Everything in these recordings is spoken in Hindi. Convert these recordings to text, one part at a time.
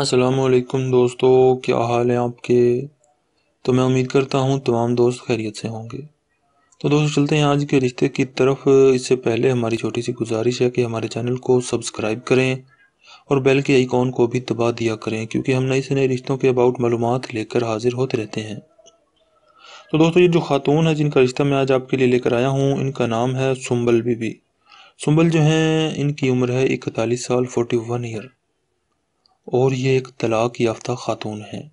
असलकम दोस्तों क्या हाल है आपके तो मैं उम्मीद करता हूँ तमाम दोस्त खैरियत से होंगे तो दोस्तों चलते हैं आज के रिश्ते की तरफ इससे पहले हमारी छोटी सी गुजारिश है कि हमारे चैनल को सब्सक्राइब करें और बेल के आइकॉन को भी दबा दिया करें क्योंकि हम नए से नए रिश्तों के अबाउट मालूम लेकर हाजिर होते रहते हैं तो दोस्तों ये जो खातून है जिनका रिश्ता मैं आज आपके लिए लेकर आया हूँ इनका नाम है सुम्बल बीबी सुम्बल जो हैं इनकी उम्र है इकतालीस साल फोर्टी वन ईयर और ये एक तलाक याफ्ता खातून हैं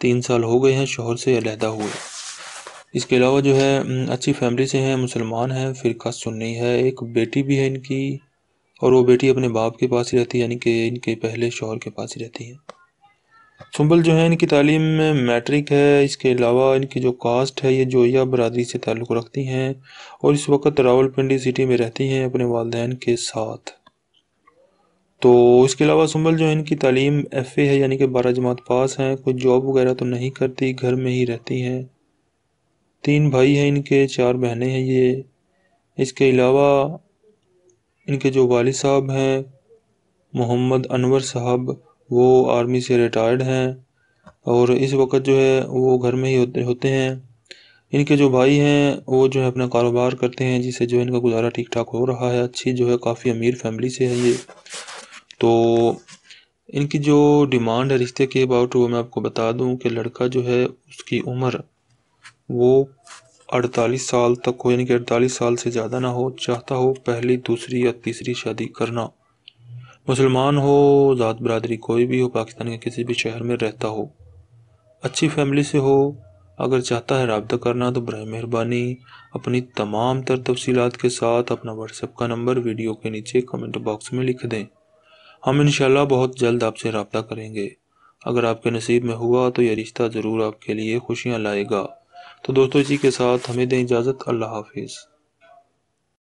तीन साल हो गए हैं शोहर से अलहदा हुए इसके अलावा जो है अच्छी फैमिली से हैं मुसलमान हैं फ़िरका सुन्नी है एक बेटी भी है इनकी और वो बेटी अपने बाप के पास ही रहती है यानी कि इनके पहले शोहर के पास ही रहती है सुंबल जो है इनकी तालीम में मैट्रिक है इसके अलावा इनकी जो कास्ट है ये जोया बरदरी से ताल्लुक़ रखती हैं और इस वक्त रावलपिंडी सिटी में रहती हैं अपने वालदेन के साथ तो इसके अलावा सुम्बल जो इनकी तालीम एफ़ ए है यानी कि बारह जमात पास हैं कोई जॉब वगैरह तो नहीं करती घर में ही रहती हैं तीन भाई हैं इनके चार बहनें हैं ये इसके अलावा इनके जो वाल साहब हैं मोहम्मद अनवर साहब वो आर्मी से रिटायर्ड हैं और इस वक्त जो है वो घर में ही होते होते हैं इनके जो भाई हैं वो जो है अपना कारोबार करते हैं जिससे जो इनका गुजारा ठीक ठाक हो रहा है अच्छी जो है काफ़ी अमीर फैमिली से है ये तो इनकी जो डिमांड है रिश्ते के अबाउट वो मैं आपको बता दूं कि लड़का जो है उसकी उम्र वो अड़तालीस साल तक हो यानी कि अड़तालीस साल से ज़्यादा ना हो चाहता हो पहली दूसरी या तीसरी शादी करना मुसलमान हो ज़ात बरदरी कोई भी हो पाकिस्तान के किसी भी शहर में रहता हो अच्छी फैमिली से हो अगर चाहता है रबता करना तो बर मेहरबानी अपनी तमाम तर तफसीत के साथ अपना व्हाट्सएप का नंबर वीडियो के नीचे कमेंट बॉक्स में लिख दें हम इन बहुत जल्द आपसे रबता करेंगे अगर आपके नसीब में हुआ तो यह रिश्ता ज़रूर आपके लिए खुशियाँ लाएगा तो दोस्तों इसी के साथ हमें दें इजाज़त अल्लाह हाफिज़